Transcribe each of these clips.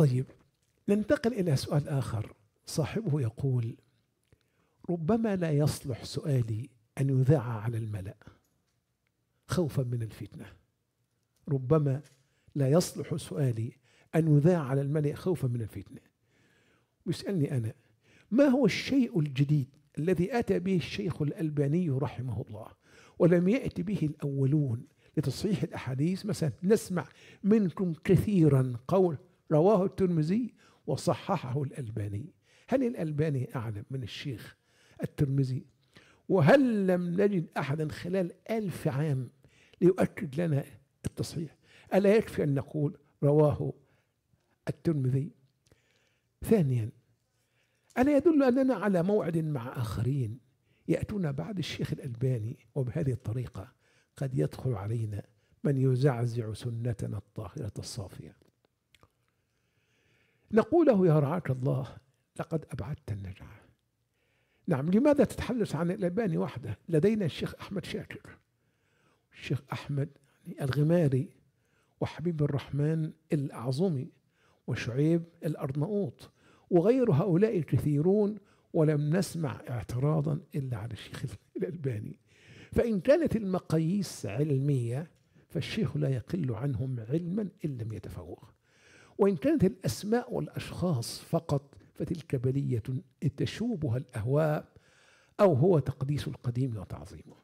طيب ننتقل إلى سؤال آخر صاحبه يقول ربما لا يصلح سؤالي أن يذاع على الملأ خوفا من الفتنة ربما لا يصلح سؤالي أن يذاع على الملأ خوفا من الفتنة ويسألني أنا ما هو الشيء الجديد الذي أتى به الشيخ الألباني رحمه الله ولم يات به الأولون لتصحيح الأحاديث مثلا نسمع منكم كثيرا قول رواه الترمذي وصححه الألباني هل الألباني أعلم من الشيخ الترمذي وهل لم نجد أحدا خلال ألف عام ليؤكد لنا التصحيح ألا يكفي أن نقول رواه الترمذي ثانيا ألا يدل أننا على موعد مع آخرين يأتون بعد الشيخ الألباني وبهذه الطريقة قد يدخل علينا من يزعزع سنتنا الطاهرة الصافية نقول له يا رعاك الله لقد أبعدت النجعة نعم لماذا تتحدث عن الألباني وحده لدينا الشيخ أحمد شاكر الشيخ أحمد يعني الغماري وحبيب الرحمن الأعظمي وشعيب الأرناؤوط وغير هؤلاء كثيرون ولم نسمع اعتراضا إلا على الشيخ الألباني فإن كانت المقاييس علمية فالشيخ لا يقل عنهم علما إن لم يتفوق وإن كانت الأسماء والأشخاص فقط فتلك بلية تشوبها الأهواء أو هو تقديس القديم وتعظيمه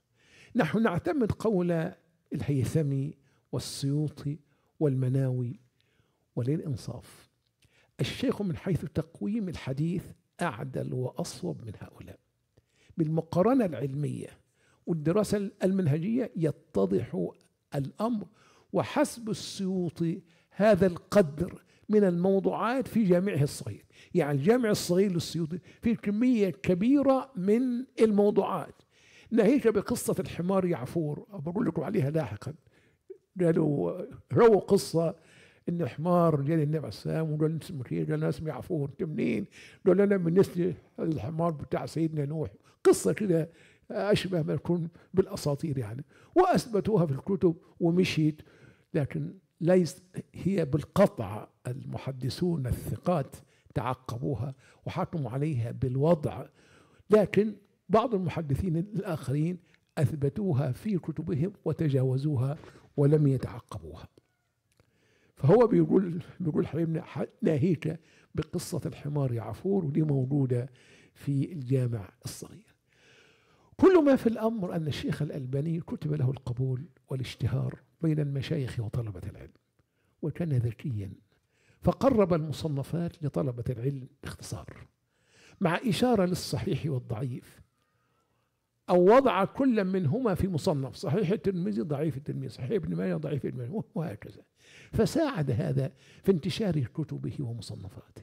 نحن نعتمد قول الهيثمي والسيوطي والمناوي وللإنصاف الشيخ من حيث تقويم الحديث أعدل وأصوب من هؤلاء بالمقارنة العلمية والدراسة المنهجية يتضح الأمر وحسب السيوطي هذا القدر من الموضوعات في جامعه الصغير يعني الجامع الصغير للسيوطي في كمية كبيرة من الموضوعات ناهيك بقصة الحمار يعفور بقول لكم عليها لاحقا قالوا رووا قصة ان حمار جاء للنبي عليه السلام وقال انت اسمك ايه؟ قال انا اسمي عفور انت منين؟ قال انا من نسل الحمار بتاع سيدنا نوح قصه كده اشبه ما تكون بالاساطير يعني واثبتوها في الكتب ومشيت لكن ليس هي بالقطع المحدثون الثقات تعقبوها وحكموا عليها بالوضع لكن بعض المحدثين الآخرين أثبتوها في كتبهم وتجاوزوها ولم يتعقبوها فهو بيقول بيقول حبيبنا ناهيك بقصة الحمار يعفور عفور ودي موجودة في الجامع الصغير كل ما في الأمر أن الشيخ الألباني كتب له القبول والاشتهار بين المشايخ وطلبة العلم وكان ذكيا فقرب المصنفات لطلبة العلم باختصار مع إشارة للصحيح والضعيف أو وضع كل منهما في مصنف صحيح الترمذي ضعيف الترمذي صحيح ابن ماجه ضعيف ابن ماجه وهكذا فساعد هذا في انتشار كتبه ومصنفاته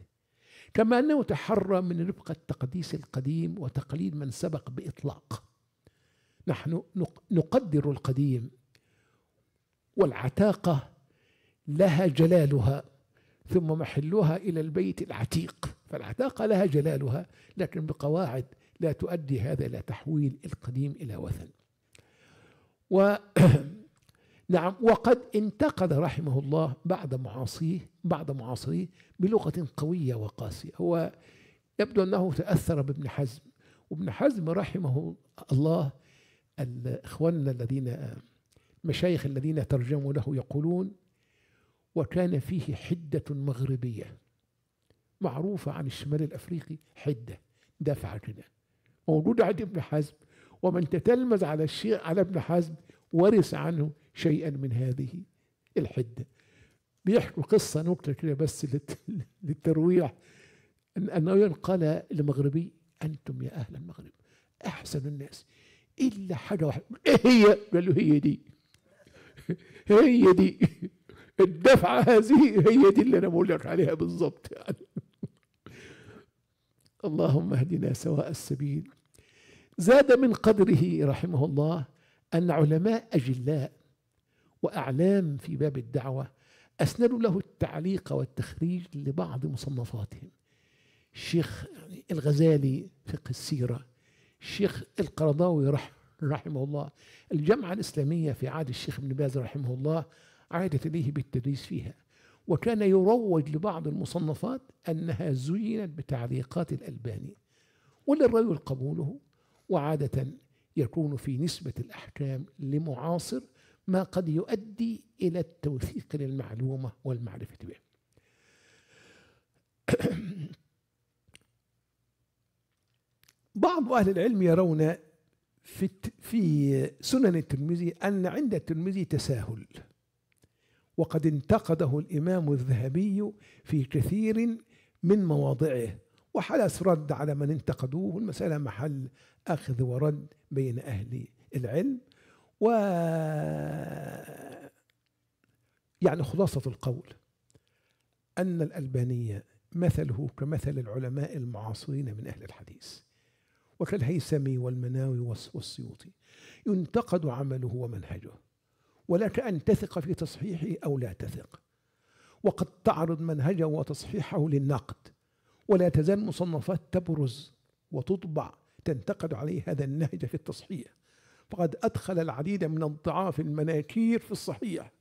كما أنه تحرى من رفقة التقديس القديم وتقليد من سبق بإطلاق نحن نقدر القديم والعتاقة لها جلالها ثم محلها إلى البيت العتيق فالعتاقة لها جلالها لكن بقواعد لا تؤدي هذا إلى تحويل القديم إلى وثن و نعم وقد انتقد رحمه الله بعد معاصيه بعد معاصريه بلغة قوية وقاسية هو يبدو أنه تأثر بابن حزم وابن حزم رحمه الله الإخواننا الذين مشايخ الذين ترجموا له يقولون وكان فيه حدة مغربية معروفة عن الشمال الأفريقي حدة دافعة كده موجودة عند ابن حزم ومن تتلمذ على الشيء على ابن حزم ورث عنه شيئا من هذه الحدة بيحكوا قصة نكتة كده بس للترويح أنه قال لمغربي أنتم يا أهل المغرب أحسن الناس إلا حاجة واحدة إيه هي؟ قال له هي دي هي دي الدفعة هذه هي دي اللي أنا بقول لك عليها بالظبط يعني اللهم اهدنا سواء السبيل زاد من قدره رحمه الله أن علماء أجلاء وأعلام في باب الدعوة أسندوا له التعليق والتخريج لبعض مصنفاتهم الشيخ يعني الغزالي فقه السيرة الشيخ القرضاوي رحمه رحمه الله الجامعة الإسلامية في عهد الشيخ ابن باز رحمه الله عادت إليه بالتدريس فيها وكان يروج لبعض المصنفات أنها زينت بتعليقات الألباني وللرجل قبوله وعادة يكون في نسبة الأحكام لمعاصر ما قد يؤدي إلى التوثيق للمعلومة والمعرفة بها بعض أهل العلم يرون في في سنن الترمذي أن عند الترمذي تساهل وقد انتقده الإمام الذهبي في كثير من مواضعه وحدث رد على من انتقدوه المساله محل أخذ ورد بين أهل العلم و يعني خلاصة القول أن الألبانية مثله كمثل العلماء المعاصرين من أهل الحديث وكالهيثمي والمناوي والسيوطي ينتقد عمله ومنهجه ولك أن تثق في تصحيحه أو لا تثق وقد تعرض منهجه وتصحيحه للنقد ولا تزال مصنفات تبرز وتطبع تنتقد عليه هذا النهج في التصحيح فقد أدخل العديد من الضعاف المناكير في الصحيح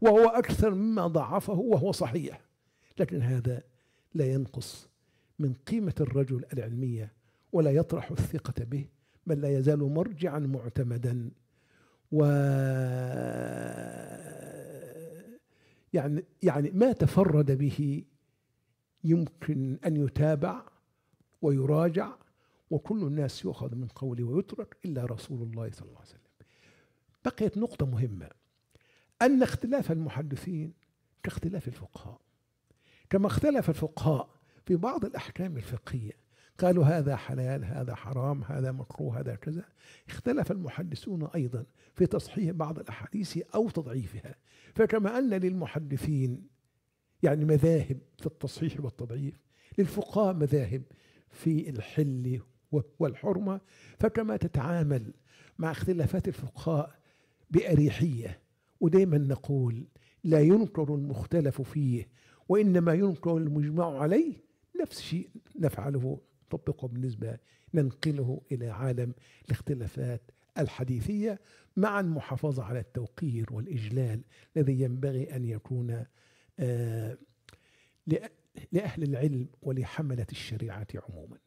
وهو أكثر مما ضعفه وهو صحيح لكن هذا لا ينقص من قيمة الرجل العلمية ولا يطرح الثقة به بل لا يزال مرجعا معتمدا و يعني يعني ما تفرد به يمكن ان يتابع ويراجع وكل الناس يؤخذ من قوله ويترك الا رسول الله صلى الله عليه وسلم. بقيت نقطه مهمه ان اختلاف المحدثين كاختلاف الفقهاء كما اختلف الفقهاء في بعض الاحكام الفقهيه قالوا هذا حلال هذا حرام هذا مكروه هذا كذا اختلف المحدثون أيضا في تصحيح بعض الأحاديث أو تضعيفها فكما أن للمحدثين يعني مذاهب في التصحيح والتضعيف للفقهاء مذاهب في الحل والحرمة فكما تتعامل مع اختلافات الفقهاء بأريحية ودايما نقول لا ينكر المختلف فيه وإنما ينكر المجمع عليه نفس الشيء نفعله نطبقه بالنسبة ننقله إلى عالم الاختلافات الحديثية مع المحافظة على التوقير والإجلال الذي ينبغي أن يكون آه، لأهل العلم ولحملة الشريعة عموما